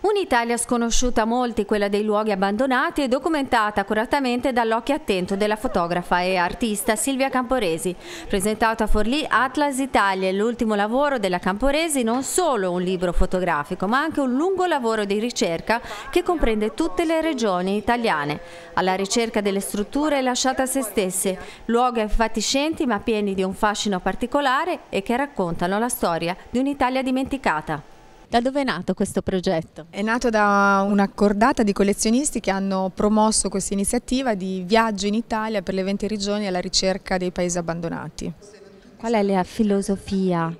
Un'Italia sconosciuta a molti, quella dei luoghi abbandonati, è documentata accuratamente dall'occhio attento della fotografa e artista Silvia Camporesi. Presentato a Forlì, Atlas Italia è l'ultimo lavoro della Camporesi, non solo un libro fotografico, ma anche un lungo lavoro di ricerca che comprende tutte le regioni italiane. Alla ricerca delle strutture lasciate a se stesse, luoghi affatiscenti ma pieni di un fascino particolare e che raccontano la storia di un'Italia dimenticata. Da dove è nato questo progetto? È nato da un'accordata di collezionisti che hanno promosso questa iniziativa di viaggio in Italia per le 20 regioni alla ricerca dei paesi abbandonati. Qual è la filosofia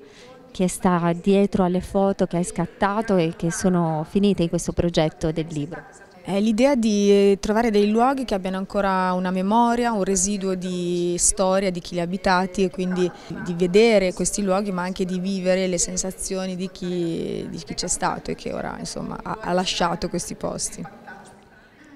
che sta dietro alle foto che hai scattato e che sono finite in questo progetto del libro? È l'idea di eh, trovare dei luoghi che abbiano ancora una memoria, un residuo di storia di chi li ha abitati e quindi di vedere questi luoghi ma anche di vivere le sensazioni di chi, c'è stato e che ora insomma, ha lasciato questi posti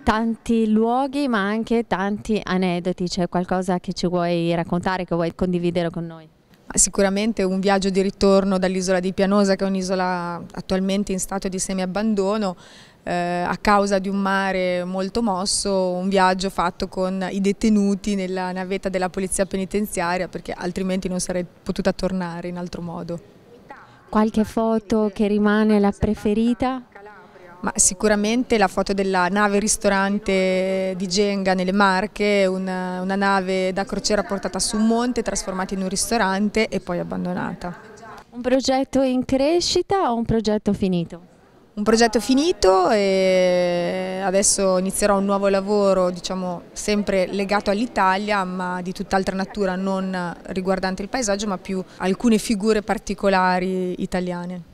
tanti luoghi ma anche tanti aneddoti, c'è qualcosa che ci vuoi raccontare, che vuoi condividere con noi? Sicuramente un viaggio di ritorno dall'isola di Pianosa che è un'isola attualmente in stato di semiabbandono eh, a causa di un mare molto mosso un viaggio fatto con i detenuti nella navetta della polizia penitenziaria perché altrimenti non sarei potuta tornare in altro modo. Qualche foto che rimane la preferita? Ma sicuramente la foto della nave ristorante di Genga nelle Marche, una, una, nave da crociera portata su un monte, trasformata in un ristorante e poi abbandonata. Un progetto in crescita o un progetto finito? un progetto finito e adesso inizierò un nuovo lavoro, diciamo, sempre legato all'Italia, ma di tutt'altra natura, non riguardante il paesaggio, ma più alcune figure particolari italiane.